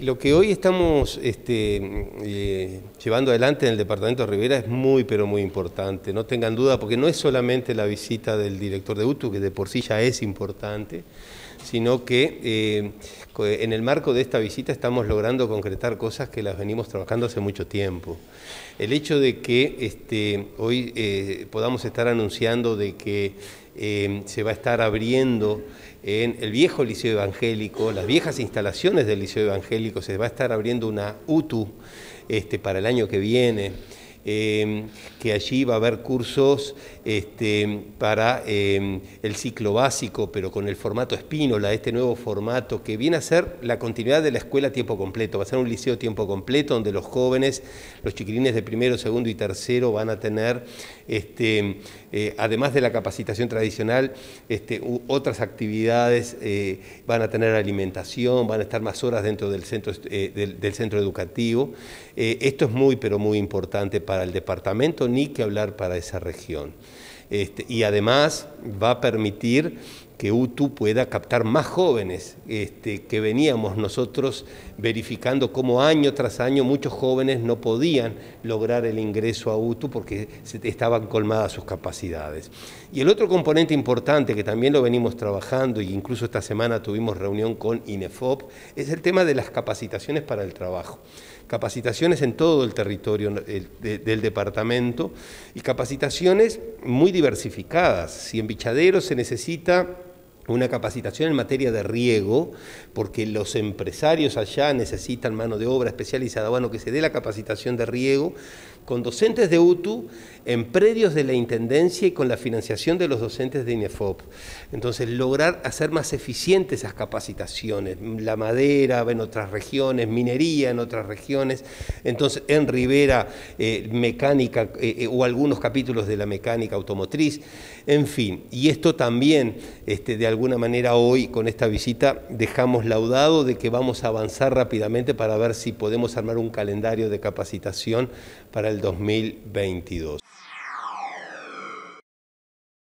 Lo que hoy estamos este, eh, llevando adelante en el Departamento de Rivera es muy, pero muy importante. No tengan duda, porque no es solamente la visita del director de UTU, que de por sí ya es importante, sino que eh, en el marco de esta visita estamos logrando concretar cosas que las venimos trabajando hace mucho tiempo. El hecho de que este, hoy eh, podamos estar anunciando de que se va a estar abriendo en el viejo Liceo Evangélico, las viejas instalaciones del Liceo Evangélico, se va a estar abriendo una UTU este, para el año que viene. Em, que allí va a haber cursos este, para em, el ciclo básico, pero con el formato Espínola, este nuevo formato que viene a ser la continuidad de la escuela a tiempo completo. Va a ser un liceo a tiempo completo donde los jóvenes, los chiquilines de primero, segundo y tercero van a tener, este, eh, además de la capacitación tradicional, este, otras actividades, eh, van a tener alimentación, van a estar más horas dentro del centro eh, educativo. esto es muy, pero muy importante para el departamento, ni que hablar para esa región. Este, y además va a permitir que UTU pueda captar más jóvenes, este, que veníamos nosotros verificando cómo año tras año muchos jóvenes no podían lograr el ingreso a UTU porque estaban colmadas sus capacidades. Y el otro componente importante que también lo venimos trabajando, e incluso esta semana tuvimos reunión con INEFOP, es el tema de las capacitaciones para el trabajo capacitaciones en todo el territorio eh, del departamento y capacitaciones muy diversificadas. Si en Bichadero se necesita una capacitación en materia de riego, porque los empresarios allá necesitan mano de obra especializada, bueno, que se dé la capacitación de riego con docentes de UTU en predios de la Intendencia y con la financiación de los docentes de INEFOP. Entonces, lograr hacer más eficientes esas capacitaciones, la madera en otras regiones, minería en otras regiones, entonces en Rivera, eh, mecánica eh, eh, o algunos capítulos de la mecánica automotriz, en fin, y esto también este, de de alguna manera hoy con esta visita dejamos laudado de que vamos a avanzar rápidamente para ver si podemos armar un calendario de capacitación para el 2022.